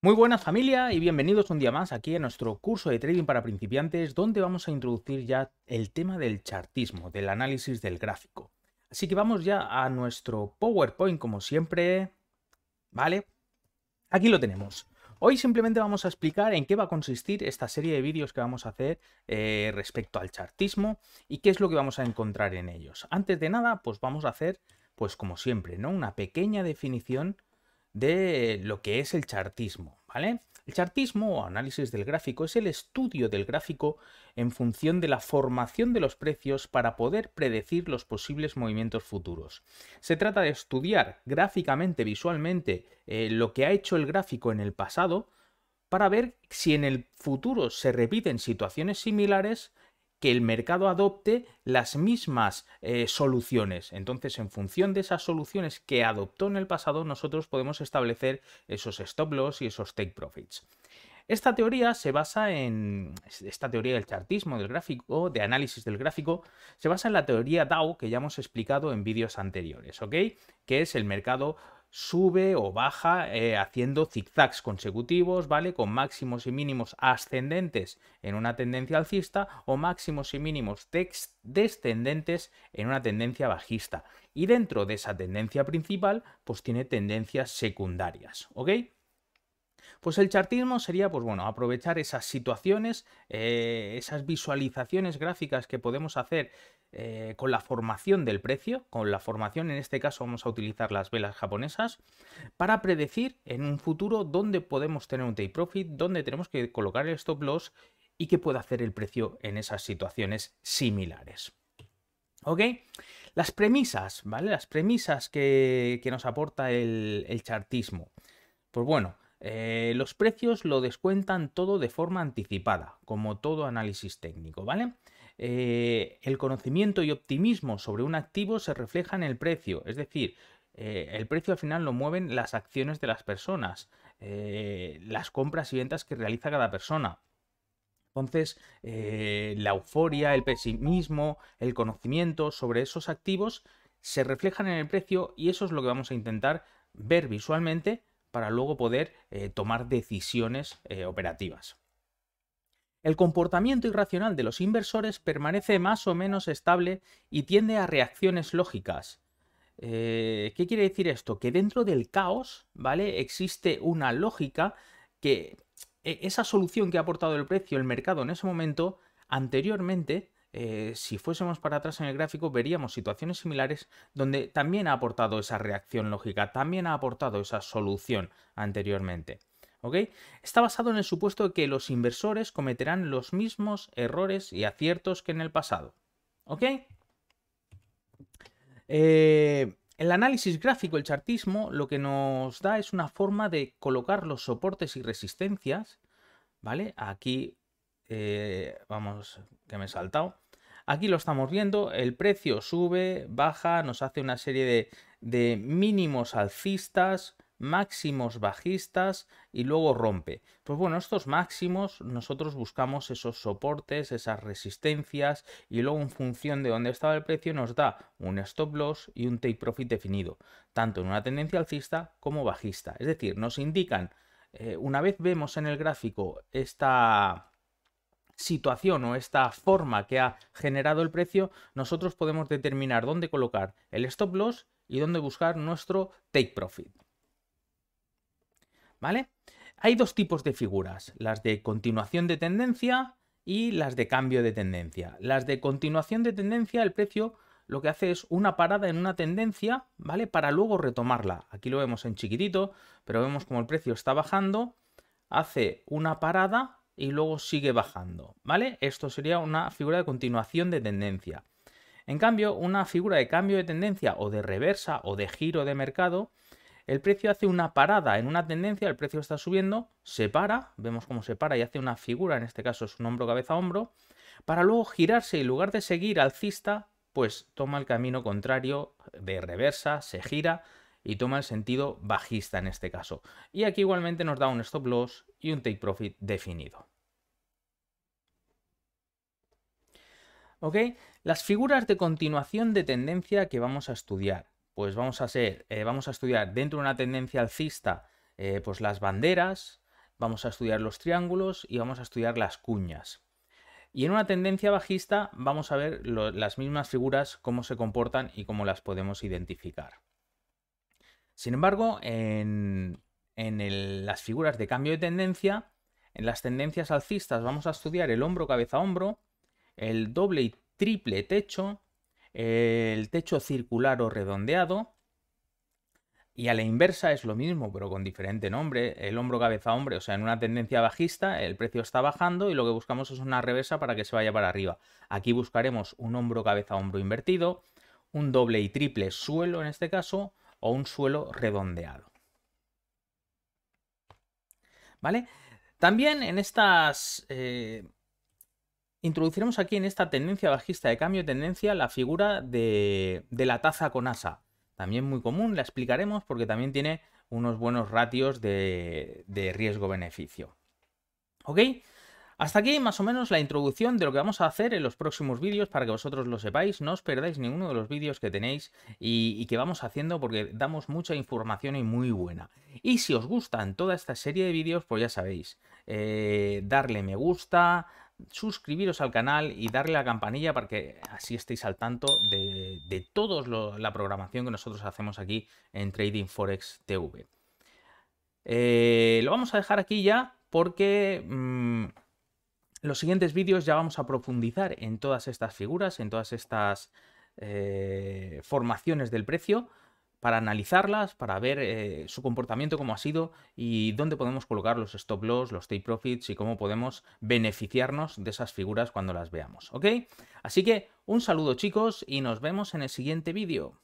Muy buenas familia y bienvenidos un día más aquí a nuestro curso de trading para principiantes donde vamos a introducir ya el tema del chartismo, del análisis del gráfico. Así que vamos ya a nuestro PowerPoint como siempre, ¿vale? Aquí lo tenemos. Hoy simplemente vamos a explicar en qué va a consistir esta serie de vídeos que vamos a hacer eh, respecto al chartismo y qué es lo que vamos a encontrar en ellos. Antes de nada, pues vamos a hacer, pues como siempre, ¿no? Una pequeña definición de lo que es el chartismo, ¿vale? El chartismo o análisis del gráfico es el estudio del gráfico en función de la formación de los precios para poder predecir los posibles movimientos futuros. Se trata de estudiar gráficamente, visualmente, eh, lo que ha hecho el gráfico en el pasado para ver si en el futuro se repiten situaciones similares que el mercado adopte las mismas eh, soluciones. Entonces, en función de esas soluciones que adoptó en el pasado, nosotros podemos establecer esos stop loss y esos take profits. Esta teoría se basa en. Esta teoría del chartismo, del gráfico, de análisis del gráfico, se basa en la teoría DAO que ya hemos explicado en vídeos anteriores, ¿ok? Que es el mercado sube o baja eh, haciendo zigzags consecutivos, ¿vale? Con máximos y mínimos ascendentes en una tendencia alcista o máximos y mínimos descendentes en una tendencia bajista. Y dentro de esa tendencia principal, pues tiene tendencias secundarias, ¿ok? Pues el chartismo sería, pues bueno, aprovechar esas situaciones, eh, esas visualizaciones gráficas que podemos hacer eh, con la formación del precio, con la formación, en este caso vamos a utilizar las velas japonesas, para predecir en un futuro dónde podemos tener un take profit, dónde tenemos que colocar el stop loss y qué puede hacer el precio en esas situaciones similares. ¿Ok? Las premisas, ¿vale? Las premisas que, nos aporta el, el chartismo. Pues bueno, eh, los precios lo descuentan todo de forma anticipada, como todo análisis técnico, ¿vale? Eh, el conocimiento y optimismo sobre un activo se refleja en el precio, es decir, eh, el precio al final lo mueven las acciones de las personas, las compras y ventas que realiza cada persona. Entonces, la euforia, el pesimismo, el conocimiento sobre esos activos se reflejan en el precio y eso es lo que vamos a intentar ver visualmente para luego poder eh, tomar decisiones eh, operativas. El comportamiento irracional de los inversores permanece más o menos estable y tiende a reacciones lógicas. Eh, ¿Qué quiere decir esto? Que dentro del caos, ¿vale? Existe una lógica que e, esa solución que ha aportado el precio, el mercado en ese momento, anteriormente, eh, si fuésemos para atrás en el gráfico, veríamos situaciones similares donde también ha aportado esa reacción lógica, también ha aportado esa solución anteriormente. ¿OK? Está basado en el supuesto de que los inversores cometerán los mismos errores y aciertos que en el pasado. ¿OK? Eh, el análisis gráfico, el chartismo, lo que nos da es una forma de colocar los soportes y resistencias, ¿vale? Aquí, eh, vamos, que me he saltado. Aquí lo estamos viendo, el precio sube, baja, nos hace una serie de, mínimos alcistas, máximos bajistas y luego rompe. Pues bueno, estos máximos nosotros buscamos esos soportes, esas resistencias y luego en función de dónde estaba el precio nos da un stop loss y un take profit definido, tanto en una tendencia alcista como bajista. Es decir, nos indican, eh, una vez vemos en el gráfico esta, situación o esta forma que ha generado el precio, nosotros podemos determinar dónde colocar el stop loss y dónde buscar nuestro take profit. ¿Vale? Hay dos tipos de figuras, las de continuación de tendencia y las de cambio de tendencia. Las de continuación de tendencia, el precio lo que hace es una parada en una tendencia, ¿vale? Para luego retomarla. Aquí lo vemos en chiquitito, pero vemos como el precio está bajando, hace una parada, y luego sigue bajando, ¿vale? Esto sería una figura de continuación de tendencia. En cambio, una figura de cambio de tendencia o de reversa o de giro de mercado, el precio hace una parada en una tendencia, el precio está subiendo, se para, vemos cómo se para y hace una figura, en este caso es un hombro cabeza hombro, para luego girarse y en lugar de seguir alcista, pues toma el camino contrario de reversa, se gira y toma el sentido bajista en este caso. Y aquí igualmente nos da un stop loss y un take profit definido. Las figuras de continuación de tendencia que vamos a estudiar. Pues vamos a, ser, eh, vamos a estudiar dentro de una tendencia alcista, eh, pues las banderas, vamos a estudiar los triángulos y vamos a estudiar las cuñas. Y en una tendencia bajista vamos a ver las mismas figuras, cómo se comportan y cómo las podemos identificar. Sin embargo, en, las figuras de cambio de tendencia, en las tendencias alcistas vamos a estudiar el hombro-cabeza-hombro, hombro hombro cabeza hombro el doble y triple techo, el techo circular o redondeado, y a la inversa es lo mismo, pero con diferente nombre. El hombro cabeza hombre, o sea, en una tendencia bajista, el precio está bajando y lo que buscamos es una reversa para que se vaya para arriba. Aquí buscaremos un hombro cabeza hombro invertido, un doble y triple suelo en este caso, o un suelo redondeado. ¿Vale? También en estas eh, introduciremos aquí en esta tendencia bajista de cambio tendencia la figura de, la taza con asa. También muy común, la explicaremos porque también tiene unos buenos ratios de, riesgo-beneficio. ¿Ok? Hasta aquí más o menos la introducción de lo que vamos a hacer en los próximos vídeos para que vosotros lo sepáis, no os perdáis ninguno de los vídeos que tenéis y, que vamos haciendo porque damos mucha información y muy buena. Y si os gustan toda esta serie de vídeos, pues ya sabéis, eh, darle me gusta, suscribiros al canal y darle a la campanilla para que así estéis al tanto de, de toda la programación que nosotros hacemos aquí en Trading Forex TV. Eh, lo vamos a dejar aquí ya porque mm, los siguientes vídeos ya vamos a profundizar en todas estas figuras, en todas estas eh, formaciones del precio para analizarlas, para ver eh, su comportamiento, cómo ha sido y dónde podemos colocar los stop loss, los take profits y cómo podemos beneficiarnos de esas figuras cuando las veamos, ¿ok? Así que un saludo chicos y nos vemos en el siguiente vídeo.